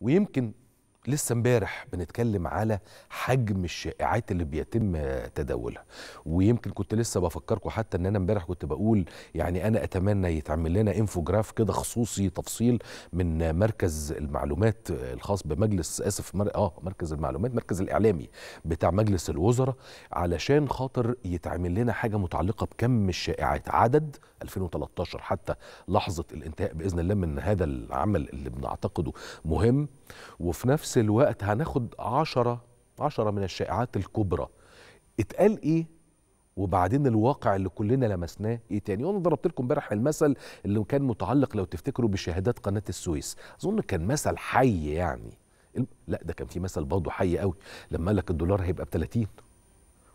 ويمكن لسه امبارح بنتكلم على حجم الشائعات اللي بيتم تداولها ويمكن كنت لسه بفكركم حتى ان انا امبارح كنت بقول يعني انا اتمنى يتعمل لنا انفوجراف كده خصوصي تفصيل من مركز المعلومات الخاص بمجلس اسف مر... اه مركز المعلومات مركز الاعلامي بتاع مجلس الوزراء علشان خاطر يتعمل لنا حاجه متعلقه بكم الشائعات عدد 2013 حتى لحظه الانتهاء باذن الله من هذا العمل اللي بنعتقده مهم وفي نفس نفس الوقت هناخد عشرة عشرة من الشائعات الكبرى اتقال ايه وبعدين الواقع اللي كلنا لمسناه ايه تاني وانا ضربت لكم امبارح المثل اللي كان متعلق لو تفتكروا بشهادات قناه السويس اظن كان مثل حي يعني لا ده كان في مثل برضه حي قوي لما قال لك الدولار هيبقى ب 30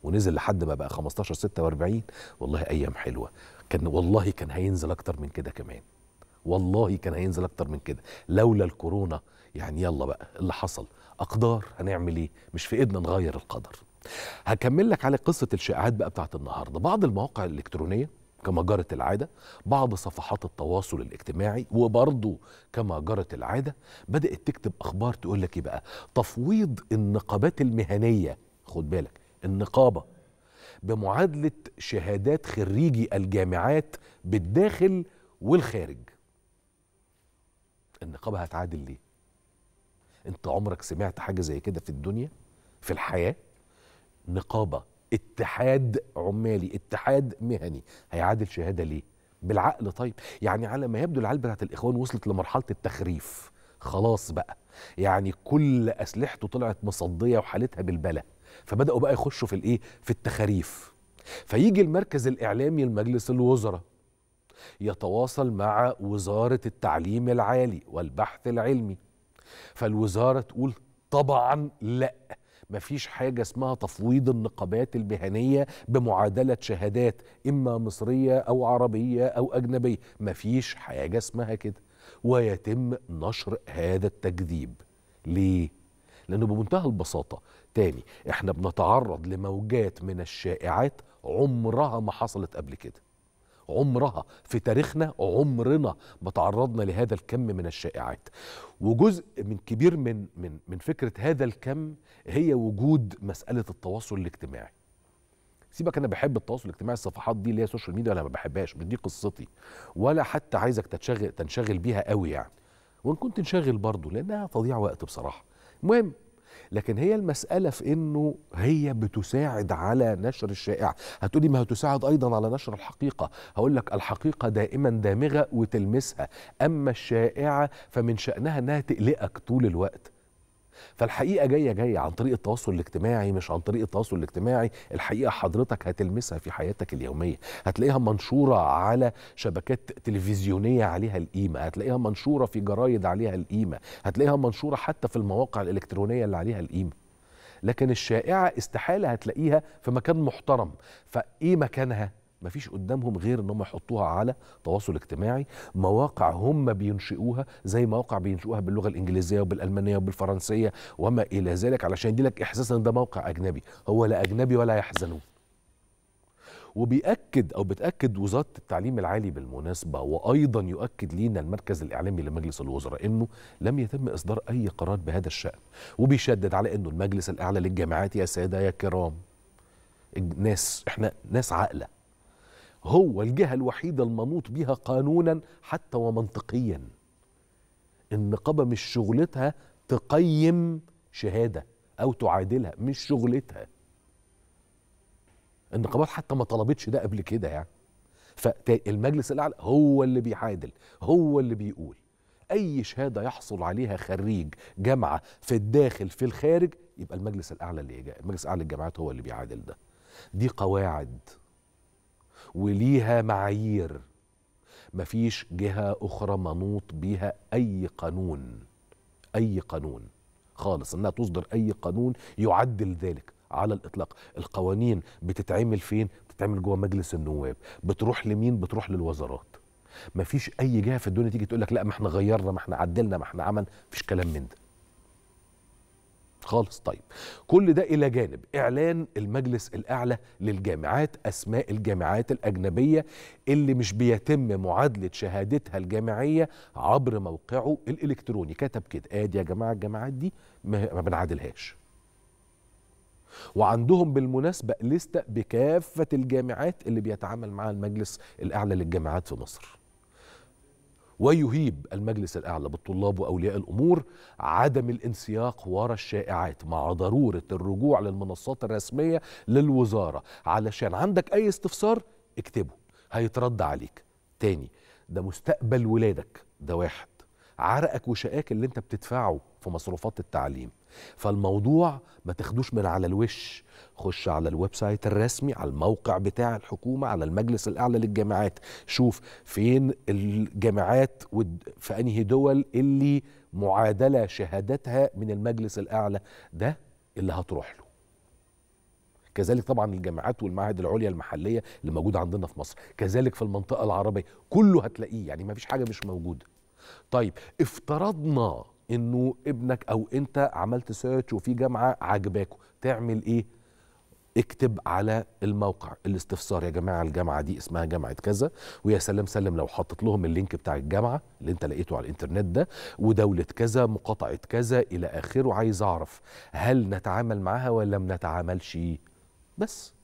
ونزل لحد ما بقى 15 46 والله ايام حلوه كان والله كان هينزل اكتر من كده كمان والله كان هينزل اكتر من كده لولا الكورونا يعني يلا بقى اللي حصل اقدار هنعمل ايه مش في ايدنا نغير القدر هكمل لك على قصه الشائعات بقى بتاعت النهارده بعض المواقع الالكترونيه كما جرت العادة بعض صفحات التواصل الاجتماعي وبرضه كما جرت العادة بدأت تكتب أخبار تقول لك إيه بقى تفويض النقابات المهنية خد بالك النقابة بمعادلة شهادات خريجي الجامعات بالداخل والخارج النقابه هتعادل ليه؟ انت عمرك سمعت حاجه زي كده في الدنيا؟ في الحياه؟ نقابه اتحاد عمالي اتحاد مهني هيعادل شهاده ليه؟ بالعقل طيب يعني على ما يبدو العيال بتاعت الاخوان وصلت لمرحله التخريف خلاص بقى يعني كل اسلحته طلعت مصديه وحالتها بالبلا فبداوا بقى يخشوا في الايه في التخاريف فيجي المركز الاعلامي لمجلس الوزراء يتواصل مع وزارة التعليم العالي والبحث العلمي فالوزارة تقول طبعا لا مفيش حاجة اسمها تفويض النقابات المهنية بمعادلة شهادات إما مصرية أو عربية أو أجنبية مفيش حاجة اسمها كده ويتم نشر هذا التكذيب ليه؟ لأنه بمنتهى البساطة تاني احنا بنتعرض لموجات من الشائعات عمرها ما حصلت قبل كده عمرها في تاريخنا عمرنا ما تعرضنا لهذا الكم من الشائعات وجزء من كبير من من من فكره هذا الكم هي وجود مساله التواصل الاجتماعي سيبك انا بحب التواصل الاجتماعي الصفحات دي اللي هي سوشيال ميديا انا ما بحبهاش مش دي قصتي ولا حتى عايزك تتشغل تنشغل بيها قوي يعني وان كنت انشغل برضه لانها تضيع وقت بصراحه المهم لكن هي المسألة في أنه هي بتساعد على نشر الشائع هتقولي ما هتساعد أيضا على نشر الحقيقة هقول لك الحقيقة دائما دامغة وتلمسها أما الشائعة فمن شأنها أنها تقلقك طول الوقت فالحقيقه جايه جايه عن طريق التواصل الاجتماعي مش عن طريق التواصل الاجتماعي الحقيقه حضرتك هتلمسها في حياتك اليوميه هتلاقيها منشوره على شبكات تلفزيونيه عليها القيمه هتلاقيها منشوره في جرايد عليها القيمه هتلاقيها منشوره حتى في المواقع الالكترونيه اللي عليها القيمه لكن الشائعه استحاله هتلاقيها في مكان محترم فايه مكانها ما فيش قدامهم غير ان هم يحطوها على تواصل اجتماعي مواقع هم بينشئوها زي مواقع بينشئوها باللغه الانجليزيه وبالالمانيه وبالفرنسيه وما الى ذلك علشان يديلك احساس ان ده موقع اجنبي هو لا اجنبي ولا يحزنون وبيأكد أو بتأكد وزارة التعليم العالي بالمناسبة وأيضا يؤكد لينا المركز الإعلامي لمجلس الوزراء أنه لم يتم إصدار أي قرار بهذا الشأن وبيشدد على أنه المجلس الأعلى للجامعات يا سادة يا كرام ناس إحنا ناس عاقلة هو الجهة الوحيدة المنوط بها قانونا حتى ومنطقيا النقابة مش شغلتها تقيم شهادة أو تعادلها مش شغلتها النقابات حتى ما طلبتش ده قبل كده يعني فالمجلس الأعلى هو اللي بيعادل هو اللي بيقول أي شهادة يحصل عليها خريج جامعة في الداخل في الخارج يبقى المجلس الأعلى اللي المجلس الأعلى للجامعات هو اللي بيعادل ده دي قواعد وليها معايير مفيش جهة أخرى منوط بيها أي قانون أي قانون خالص إنها تصدر أي قانون يعدل ذلك على الإطلاق القوانين بتتعمل فين؟ بتتعمل جوه مجلس النواب بتروح لمين؟ بتروح للوزارات مفيش أي جهة في الدنيا تيجي تقول لك لا ما احنا غيرنا ما احنا عدلنا ما احنا عمل مفيش كلام من ده خالص طيب كل ده إلى جانب إعلان المجلس الأعلى للجامعات أسماء الجامعات الأجنبية اللي مش بيتم معادلة شهادتها الجامعية عبر موقعه الإلكتروني كتب كده آدي يا جماعة الجامعات دي ما بنعادلهاش وعندهم بالمناسبة لستة بكافة الجامعات اللي بيتعامل معها المجلس الأعلى للجامعات في مصر ويهيب المجلس الأعلى بالطلاب وأولياء الأمور عدم الانسياق وراء الشائعات مع ضرورة الرجوع للمنصات الرسمية للوزارة علشان عندك أي استفسار اكتبه هيترد عليك تاني ده مستقبل ولادك ده واحد عرقك وشقاك اللي انت بتدفعه في مصروفات التعليم فالموضوع ما تاخدوش من على الوش خش على الويب سايت الرسمي على الموقع بتاع الحكومة على المجلس الأعلى للجامعات شوف فين الجامعات في أنهي دول اللي معادلة شهادتها من المجلس الأعلى ده اللي هتروح له كذلك طبعا الجامعات والمعاهد العليا المحليه اللي موجوده عندنا في مصر كذلك في المنطقه العربيه كله هتلاقيه يعني ما فيش حاجه مش موجوده طيب افترضنا انه ابنك او انت عملت سيرش وفي جامعه عجباكوا تعمل ايه اكتب على الموقع الاستفسار يا جماعه الجامعه دي اسمها جامعه كذا ويا سلام سلم لو حطيت لهم اللينك بتاع الجامعه اللي انت لقيته على الانترنت ده ودوله كذا مقاطعه كذا الى اخره عايز اعرف هل نتعامل معاها ولا ما نتعاملش بس